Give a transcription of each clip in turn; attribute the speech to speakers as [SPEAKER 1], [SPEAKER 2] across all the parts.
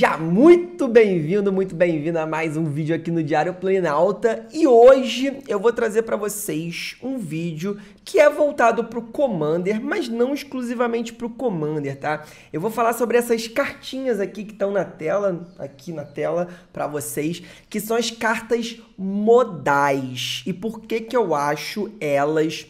[SPEAKER 1] Seja muito bem-vindo, muito bem vindo a mais um vídeo aqui no Diário Plenalta. e hoje eu vou trazer para vocês um vídeo que é voltado para o Commander, mas não exclusivamente para o Commander, tá? Eu vou falar sobre essas cartinhas aqui que estão na tela, aqui na tela para vocês, que são as cartas modais e por que que eu acho elas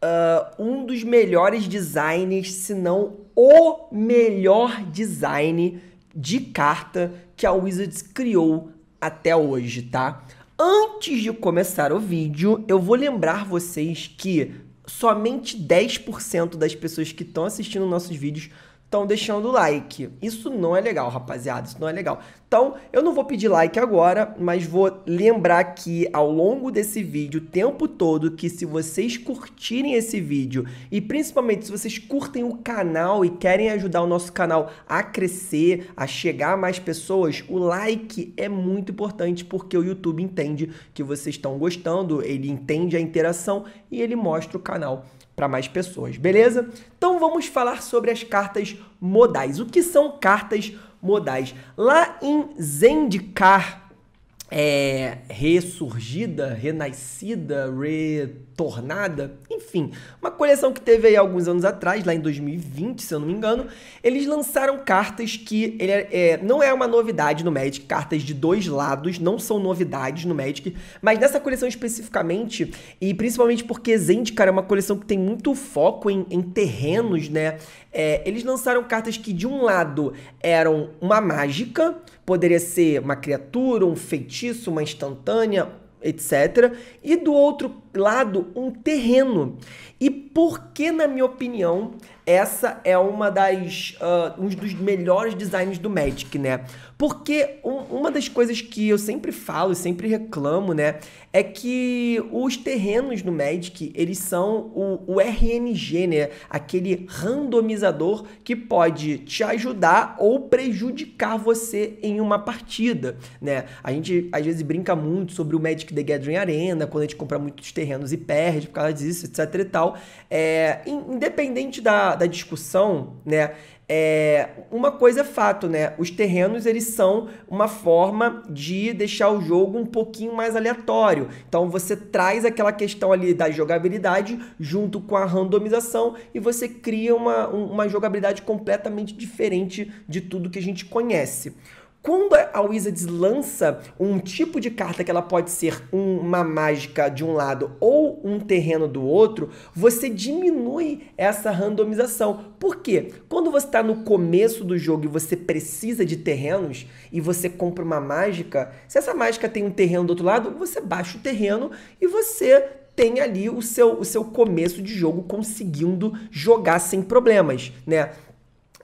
[SPEAKER 1] Uh, um dos melhores designs, se não o melhor design de carta que a Wizards criou até hoje, tá? Antes de começar o vídeo, eu vou lembrar vocês que somente 10% das pessoas que estão assistindo nossos vídeos estão deixando like. Isso não é legal, rapaziada, isso não é legal. Então, eu não vou pedir like agora, mas vou lembrar que ao longo desse vídeo, o tempo todo, que se vocês curtirem esse vídeo e principalmente se vocês curtem o canal e querem ajudar o nosso canal a crescer, a chegar a mais pessoas, o like é muito importante porque o YouTube entende que vocês estão gostando, ele entende a interação e ele mostra o canal para mais pessoas, beleza? Então vamos falar sobre as cartas modais. O que são cartas modais? Lá em Zendikar, é, ressurgida, renascida, retornada, enfim, uma coleção que teve aí alguns anos atrás, lá em 2020, se eu não me engano, eles lançaram cartas que ele, é, é, não é uma novidade no Magic, cartas de dois lados, não são novidades no Magic, mas nessa coleção especificamente, e principalmente porque Zend, cara, é uma coleção que tem muito foco em, em terrenos, né? É, eles lançaram cartas que de um lado eram uma mágica, Poderia ser uma criatura, um feitiço, uma instantânea, etc. E do outro lado um terreno. E por que, na minha opinião, essa é uma das uh, um dos melhores designs do Magic, né? Porque um, uma das coisas que eu sempre falo e sempre reclamo, né, é que os terrenos no Magic eles são o, o RNG, né? Aquele randomizador que pode te ajudar ou prejudicar você em uma partida, né? A gente às vezes brinca muito sobre o Magic the Gathering Arena quando a gente compra muitos terrenos e perde por causa disso, etc e tal. É, independente da, da discussão, né? É, uma coisa é fato, né? Os terrenos eles são uma forma de deixar o jogo um pouquinho mais aleatório. Então você traz aquela questão ali da jogabilidade junto com a randomização e você cria uma, uma jogabilidade completamente diferente de tudo que a gente conhece quando a Wizards lança um tipo de carta que ela pode ser uma mágica de um lado ou um terreno do outro, você diminui essa randomização. Por quê? Quando você está no começo do jogo e você precisa de terrenos e você compra uma mágica, se essa mágica tem um terreno do outro lado, você baixa o terreno e você tem ali o seu, o seu começo de jogo conseguindo jogar sem problemas, né?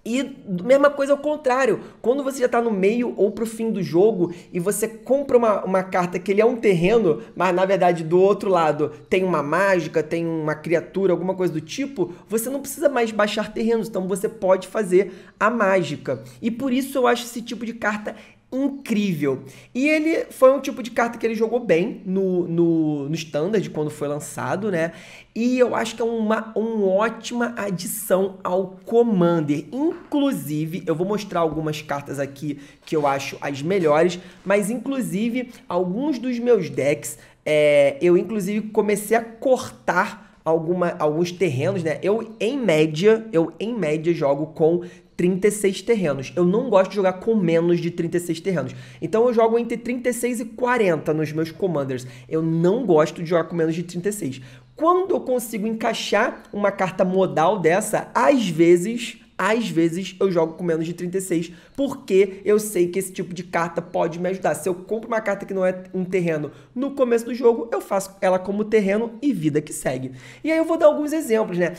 [SPEAKER 1] E mesma coisa ao contrário, quando você já está no meio ou pro fim do jogo e você compra uma, uma carta que ele é um terreno, mas na verdade do outro lado tem uma mágica, tem uma criatura, alguma coisa do tipo, você não precisa mais baixar terrenos, então você pode fazer a mágica. E por isso eu acho esse tipo de carta incrível. E ele foi um tipo de carta que ele jogou bem no, no, no Standard, quando foi lançado, né? E eu acho que é uma, uma ótima adição ao Commander. Inclusive, eu vou mostrar algumas cartas aqui que eu acho as melhores, mas inclusive alguns dos meus decks, é, eu inclusive comecei a cortar alguma, alguns terrenos, né? Eu, em média, eu em média jogo com 36 terrenos. Eu não gosto de jogar com menos de 36 terrenos. Então eu jogo entre 36 e 40 nos meus commanders. Eu não gosto de jogar com menos de 36. Quando eu consigo encaixar uma carta modal dessa, às vezes às vezes eu jogo com menos de 36, porque eu sei que esse tipo de carta pode me ajudar. Se eu compro uma carta que não é um terreno no começo do jogo, eu faço ela como terreno e vida que segue. E aí eu vou dar alguns exemplos, né?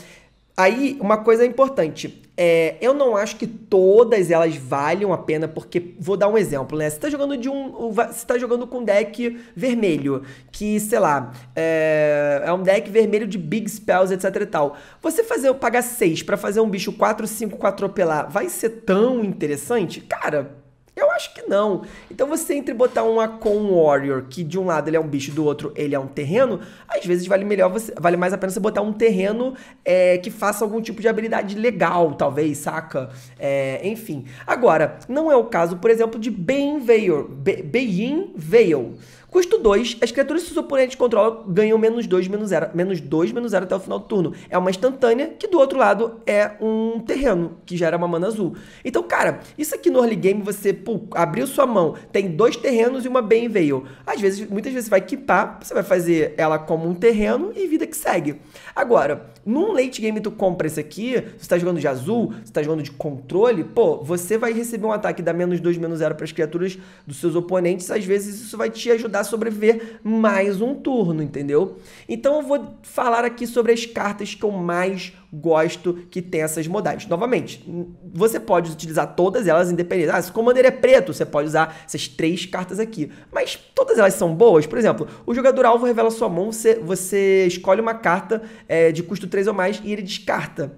[SPEAKER 1] Aí, uma coisa importante. É, eu não acho que todas elas valham a pena, porque vou dar um exemplo, né? Você tá jogando de um. Você tá jogando com um deck vermelho, que, sei lá, é, é um deck vermelho de big spells, etc e tal. Você fazer pagar 6 para fazer um bicho 4-5 4 atropelar vai ser tão interessante? Cara, eu acho que não. Então você entre botar um Akon Warrior, que de um lado ele é um bicho, do outro ele é um terreno, às vezes vale melhor você, vale mais a pena você botar um terreno é, que faça algum tipo de habilidade legal, talvez, saca? É, enfim. Agora, não é o caso, por exemplo, de Bane Veil. Be Bein Veil. Custo 2, as criaturas que seus oponentes controlam ganham menos 2, menos 0, menos 2, menos 0 até o final do turno. É uma instantânea que do outro lado é um terreno, que gera uma mana azul. Então, cara, isso aqui no early game você pô, abriu sua mão, tem dois terrenos e uma bem veio. Às vezes, muitas vezes você vai equipar, você vai fazer ela como um terreno e vida que segue. Agora, num late game tu compra esse aqui, você tá jogando de azul, você tá jogando de controle, pô, você vai receber um ataque da menos 2, menos 0 para as criaturas dos seus oponentes, às vezes isso vai te ajudar sobreviver mais um turno, entendeu? Então eu vou falar aqui sobre as cartas que eu mais gosto que tem essas modalidades. Novamente, você pode utilizar todas elas independente. Ah, se o é preto, você pode usar essas três cartas aqui. Mas todas elas são boas. Por exemplo, o jogador alvo revela sua mão, você, você escolhe uma carta é, de custo 3 ou mais e ele descarta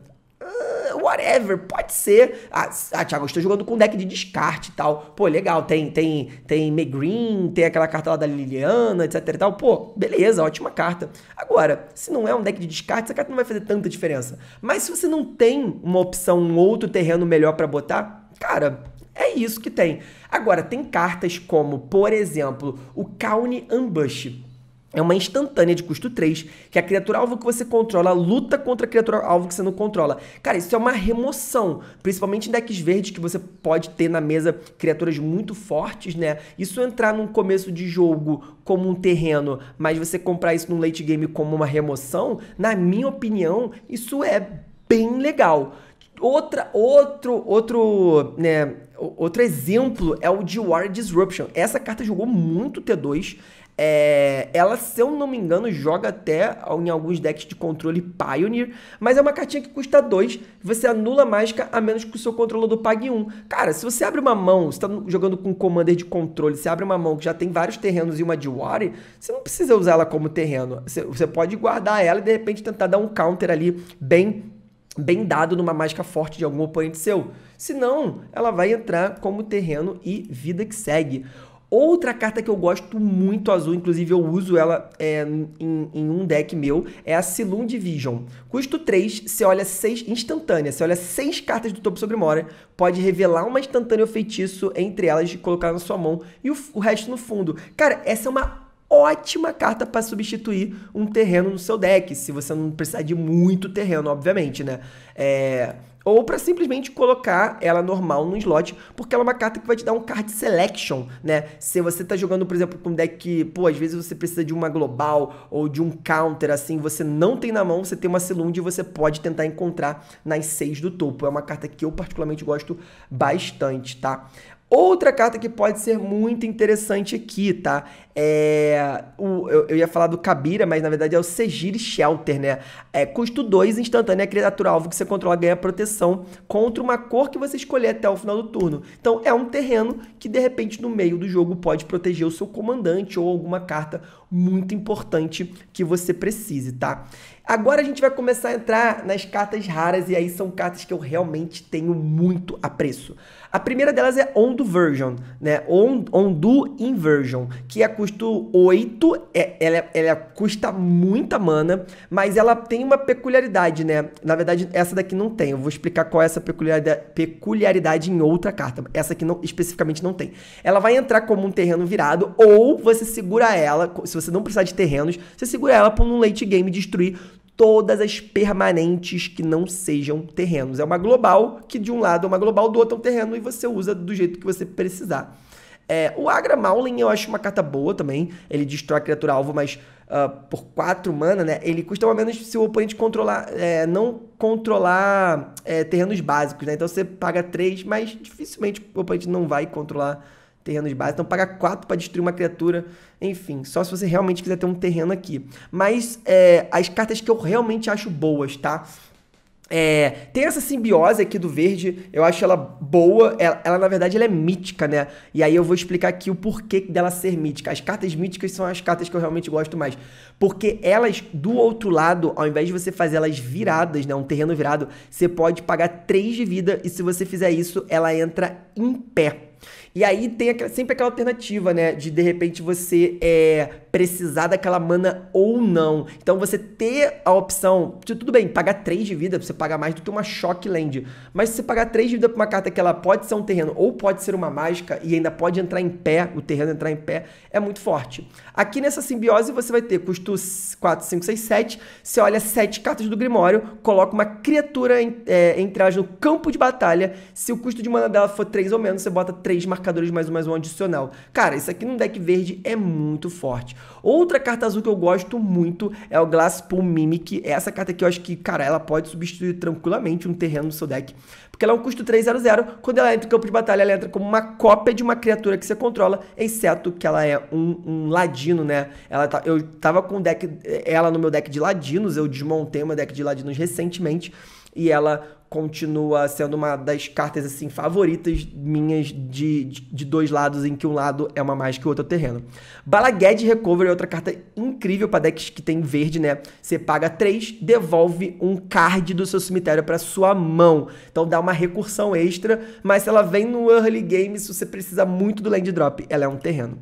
[SPEAKER 1] whatever, pode ser. Ah, ah Thiago, eu estou jogando com deck de descarte e tal. Pô, legal, tem tem tem Megrin, tem aquela carta lá da Liliana, etc e tal. Pô, beleza, ótima carta. Agora, se não é um deck de descarte, essa carta não vai fazer tanta diferença. Mas se você não tem uma opção, um outro terreno melhor para botar, cara, é isso que tem. Agora, tem cartas como, por exemplo, o Kaune Ambush é uma instantânea de custo 3, que a criatura alvo que você controla luta contra a criatura alvo que você não controla. Cara, isso é uma remoção, principalmente em decks verdes que você pode ter na mesa criaturas muito fortes, né? Isso entrar num começo de jogo como um terreno, mas você comprar isso num late game como uma remoção, na minha opinião, isso é bem legal. Outra, outro, outro, né, outro exemplo é o de War Disruption. Essa carta jogou muito T2 é, ela, se eu não me engano, joga até em alguns decks de controle Pioneer, mas é uma cartinha que custa 2, você anula a mágica a menos que o seu controlador pague 1. Um. Cara, se você abre uma mão, você tá jogando com um commander de controle, você abre uma mão que já tem vários terrenos e uma de Water, você não precisa usar ela como terreno. Você, você pode guardar ela e de repente tentar dar um counter ali bem bem dado numa mágica forte de algum oponente seu. Senão, ela vai entrar como terreno e vida que segue. Outra carta que eu gosto muito azul, inclusive eu uso ela é, em, em, um deck meu, é a Silum Division. Custo 3, você olha 6 instantânea, você olha 6 cartas do topo sobre Mora, pode revelar uma instantânea ou feitiço entre elas e colocar na sua mão e o, o resto no fundo. Cara, essa é uma ótima carta para substituir um terreno no seu deck, se você não precisar de muito terreno, obviamente, né? É, ou para simplesmente colocar ela normal no slot, porque ela é uma carta que vai te dar um card selection, né? Se você tá jogando, por exemplo, com um deck que, pô, às vezes você precisa de uma global ou de um counter, assim, você não tem na mão, você tem uma Celund e você pode tentar encontrar nas seis do topo. É uma carta que eu particularmente gosto bastante, tá? Outra carta que pode ser muito interessante aqui, tá? É, o, eu, eu, ia falar do Kabira, mas na verdade é o Segir Shelter, né? É, custo 2, instantânea, é criatura alvo que você controla ganha proteção contra uma cor que você escolher até o final do turno. Então é um terreno que de repente no meio do jogo pode proteger o seu comandante ou alguma carta muito importante que você precise, tá? Agora a gente vai começar a entrar nas cartas raras e aí são cartas que eu realmente tenho muito apreço. A primeira delas é Ondo Version, né? Ondo Inversion, que é custo 8, é, ela, é, ela custa muita mana, mas ela tem uma peculiaridade, né? Na verdade, essa daqui não tem. Eu vou explicar qual é essa peculiaridade, peculiaridade em outra carta. Essa aqui não, especificamente não tem. Ela vai entrar como um terreno virado, ou você segura ela, se você não precisar de terrenos, você segura ela para um late game destruir todas as permanentes que não sejam terrenos. É uma global que de um lado é uma global, do outro é um terreno e você usa do jeito que você precisar. É, o Agra Maulin eu acho uma carta boa também. Ele destrói a criatura alvo, mas uh, por 4 mana, né? Ele custa uma menos se o oponente controlar, é, não controlar é, terrenos básicos, né? Então você paga 3, mas dificilmente o oponente não vai controlar terrenos de base. Então paga 4 para destruir uma criatura. Enfim, só se você realmente quiser ter um terreno aqui. Mas é, as cartas que eu realmente acho boas, tá? É, tem essa simbiose aqui do verde, eu acho ela boa, ela, é, ela, na verdade ela é mítica, né? E aí eu vou explicar aqui o porquê dela ser mítica. As cartas míticas são as cartas que eu realmente gosto mais, porque elas do outro lado, ao invés de você fazer elas viradas, né, um terreno virado, você pode pagar 3 de vida e se você fizer isso, ela entra em pé. E aí tem aquela, sempre aquela alternativa, né? De de repente você é, precisar daquela mana ou não. Então você ter a opção de tudo bem, pagar 3 de vida, você pagar mais do que uma Shock Land. Mas se você pagar 3 de vida pra uma carta que ela pode ser um terreno ou pode ser uma mágica e ainda pode entrar em pé, o terreno entrar em pé, é muito forte. Aqui nessa simbiose você vai ter custo 4, 5, 6, 7. Você olha 7 cartas do Grimório, coloca uma criatura em, é, entre elas no campo de batalha. Se o custo de mana dela for 3 ou menos, você bota 3 três marcadores mais um, mais um adicional. Cara, isso aqui no deck verde é muito forte. Outra carta azul que eu gosto muito é o Glass Pool Mimic. É essa carta aqui eu acho que, cara, ela pode substituir tranquilamente um terreno no seu deck. Porque ela é um custo 300. Quando ela entra no campo de batalha, ela entra como uma cópia de uma criatura que você controla, exceto que ela é um, um ladino, né? Ela tá, eu tava com deck, eh, ela no meu deck de ladinos, eu desmontei meu deck de ladinos recentemente e ela continua sendo uma das cartas assim favoritas minhas de, de, de, dois lados, em que um lado é uma mais que o outro é terreno. Balagad Recovery é outra carta incrível para decks que tem verde, né? Você paga 3, devolve um card do seu cemitério para sua mão. Então dá uma recursão extra, mas se ela vem no early game, se você precisa muito do land drop, ela é um terreno.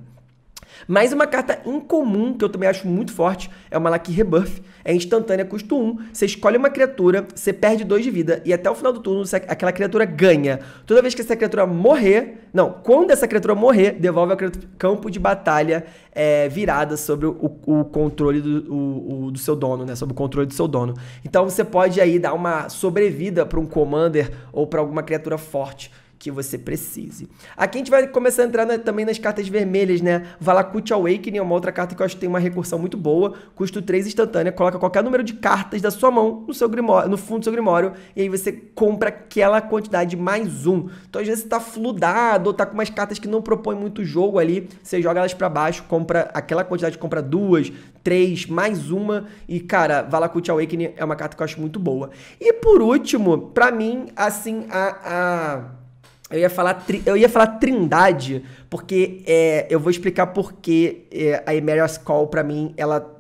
[SPEAKER 1] Mais uma carta incomum, que eu também acho muito forte, é o Malaki Rebuff. É instantânea, custo 1. Você escolhe uma criatura, você perde 2 de vida, e até o final do turno aquela criatura ganha. Toda vez que essa criatura morrer, não, quando essa criatura morrer, devolve ao campo de batalha é, virada sobre o, o controle do, o, o, do, seu dono, né? Sobre o controle do seu dono. Então você pode aí dar uma sobrevida para um commander ou para alguma criatura forte que você precise. Aqui a gente vai começar a entrar na, também nas cartas vermelhas, né? Valakut Awakening é uma outra carta que eu acho que tem uma recursão muito boa, custo 3 instantânea, coloca qualquer número de cartas da sua mão no, seu grimório, no fundo do seu grimório, e aí você compra aquela quantidade mais um. Então às vezes você tá fludado, ou tá com umas cartas que não propõem muito jogo ali, você joga elas para baixo, compra aquela quantidade, compra duas, três, mais uma, e cara, Valakut Awakening é uma carta que eu acho muito boa. E por último, para mim, assim, a... a eu ia falar, tri, eu ia falar trindade, porque é, eu vou explicar porque é, a Emerald Call, para mim, ela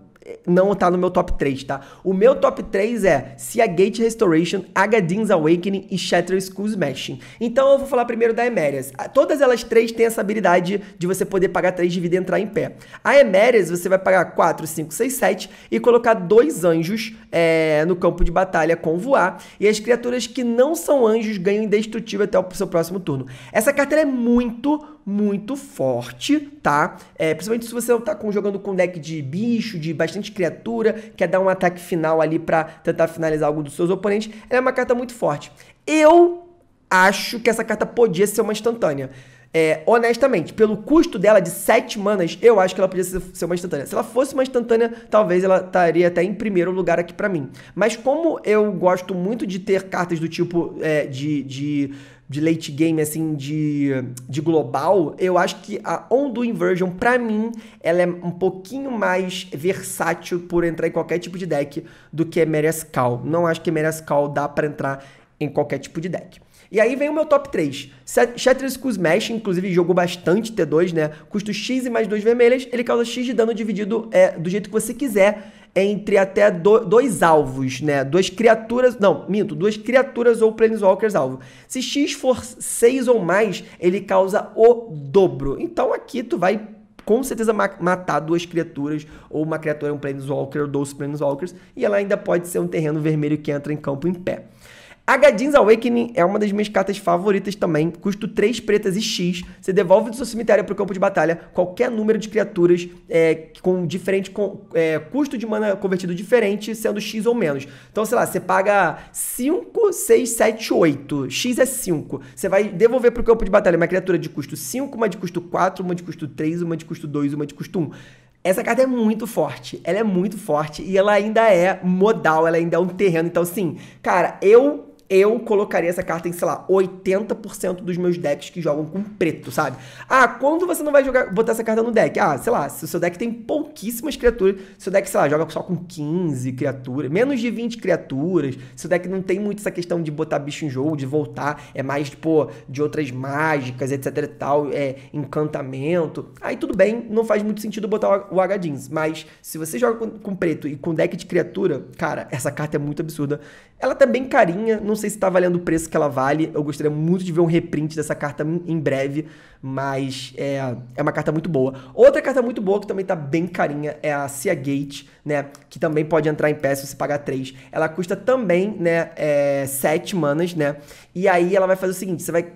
[SPEAKER 1] não tá no meu top 3, tá? O meu top 3 é Seagate Gate Restoration, Agaddin's Awakening e Shatter School Smashing. Então eu vou falar primeiro da Emerias. Ah, todas elas três têm essa habilidade de você poder pagar 3 de vida e entrar em pé. A Emerias você vai pagar 4, 5, 6, 7 e colocar dois anjos é, no campo de batalha com voar. E as criaturas que não são anjos ganham indestrutível até o seu próximo turno. Essa carta é muito, muito forte, tá? É, principalmente se você tá com, jogando com deck de bicho, de bastante bastante criatura, quer dar um ataque final ali para tentar finalizar algum dos seus oponentes. Ela é uma carta muito forte. Eu acho que essa carta podia ser uma instantânea. É, honestamente, pelo custo dela de 7 manas, eu acho que ela podia ser uma instantânea. Se ela fosse uma instantânea, talvez ela estaria até em primeiro lugar aqui para mim. Mas como eu gosto muito de ter cartas do tipo é, de, de de late game, assim, de, de global, eu acho que a Ondo Inversion, para mim, ela é um pouquinho mais versátil por entrar em qualquer tipo de deck do que Emerias Call. Não acho que Emerias Call dá para entrar em qualquer tipo de deck. E aí vem o meu top 3. Shatter's Coup Smash, inclusive, jogou bastante T2, né? Custo X e mais 2 vermelhas, ele causa X de dano dividido é, do jeito que você quiser entre até do, dois alvos, né? Duas criaturas, não, minto, duas criaturas ou planeswalkers alvo. Se x for 6 ou mais, ele causa o dobro. Então aqui tu vai com certeza ma matar duas criaturas, ou uma criatura, é um Planeswalker, ou 12 Planeswalkers, e ela ainda pode ser um terreno vermelho que entra em campo em pé. A Gadin's Awakening é uma das minhas cartas favoritas também. Custo 3 pretas e X. Você devolve do seu cemitério para o campo de batalha qualquer número de criaturas é, com diferente com, é, custo de mana convertido diferente, sendo X ou menos. Então, sei lá, você paga 5, 6, 7, 8. X é 5. Você vai devolver para o campo de batalha uma criatura de custo 5, uma de custo 4, uma de custo 3, uma de custo 2, uma de custo 1. Essa carta é muito forte, ela é muito forte e ela ainda é modal, ela ainda é um terreno. Então, assim, cara, eu eu colocaria essa carta em, sei lá, 80% dos meus decks que jogam com preto, sabe? Ah, quando você não vai jogar, botar essa carta no deck? Ah, sei lá, se o seu deck tem pouquíssimas criaturas, seu deck, sei lá, joga só com 15 criaturas, menos de 20 criaturas, seu deck não tem muito essa questão de botar bicho em jogo, de voltar, é mais, pô, de outras mágicas, etc e tal, é encantamento. Aí tudo bem, não faz muito sentido botar o H-Jeans, mas se você joga com, com preto e com deck de criatura, cara, essa carta é muito absurda. Ela tá bem carinha, não não sei se está valendo o preço que ela vale. Eu gostaria muito de ver um reprint dessa carta em breve, mas é, é uma carta muito boa. Outra carta muito boa que também está bem carinha é a Sea Gate, né? Que também pode entrar em pé se você pagar 3. Ela custa também, né? É, 7 manas, né? E aí ela vai fazer o seguinte: você vai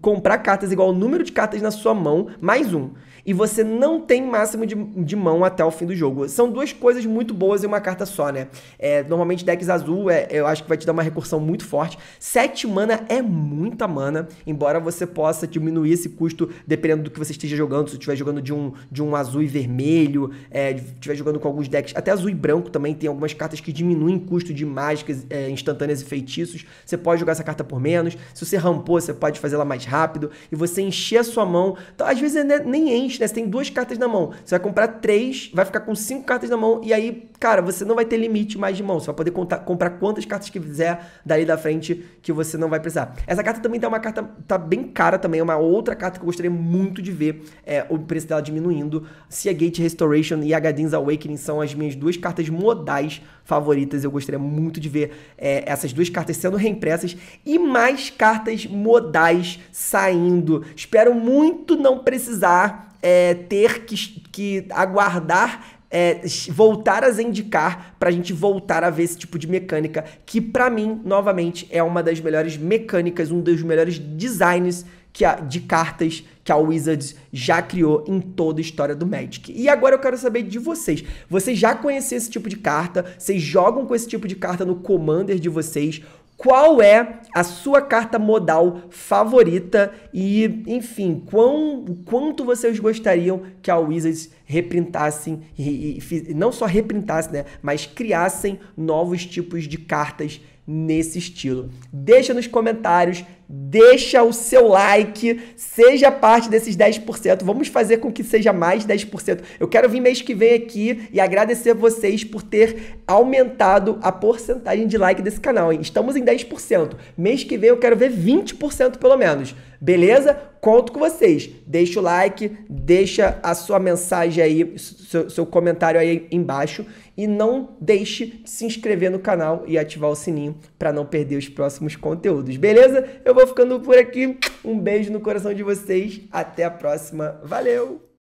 [SPEAKER 1] comprar cartas igual o número de cartas na sua mão, mais um e você não tem máximo de, de mão até o fim do jogo. São duas coisas muito boas em uma carta só, né? É, normalmente decks azul, é, eu acho que vai te dar uma recursão muito forte. 7 mana é muita mana, embora você possa diminuir esse custo dependendo do que você esteja jogando. Se você estiver jogando de um, de um azul e vermelho, é, estiver jogando com alguns decks, até azul e branco também, tem algumas cartas que diminuem custo de mágicas é, instantâneas e feitiços. Você pode jogar essa carta por menos. Se você rampou, você pode fazer ela mais rápido. E você encher a sua mão. Então, às vezes, é, né, nem enche né? Você tem duas cartas na mão. Você vai comprar três, vai ficar com cinco cartas na mão, e aí cara, você não vai ter limite mais de mão. Você vai poder contar, comprar quantas cartas que quiser dali da frente que você não vai precisar. Essa carta também tá uma carta, tá bem cara também, é uma outra carta que eu gostaria muito de ver é, o preço dela diminuindo. Seagate Restoration e Agadin's Awakening são as minhas duas cartas modais favoritas. Eu gostaria muito de ver é, essas duas cartas sendo reimpressas e mais cartas modais saindo. Espero muito não precisar é, ter que, que aguardar é, voltar a zendicar a gente voltar a ver esse tipo de mecânica, que para mim, novamente, é uma das melhores mecânicas, um dos melhores designs que a, de cartas que a Wizards já criou em toda a história do Magic. E agora eu quero saber de vocês. Vocês já conhecem esse tipo de carta? Vocês jogam com esse tipo de carta no Commander de vocês? qual é a sua carta modal favorita e, enfim, quão, quanto vocês gostariam que a Wizards reprintassem, e, e, não só reprintassem, né, mas criassem novos tipos de cartas nesse estilo. Deixa nos comentários, deixa o seu like, seja parte desses 10%. Vamos fazer com que seja mais 10%. Eu quero vir mês que vem aqui e agradecer vocês por ter aumentado a porcentagem de like desse canal. Hein? Estamos em 10%. Mês que vem eu quero ver 20% pelo menos. Beleza? Conto com vocês. Deixa o like, deixa a sua mensagem aí, seu, seu comentário aí embaixo e não deixe de se inscrever no canal e ativar o sininho para não perder os próximos conteúdos, beleza? Eu vou ficando por aqui. Um beijo no coração de vocês. Até a próxima. Valeu!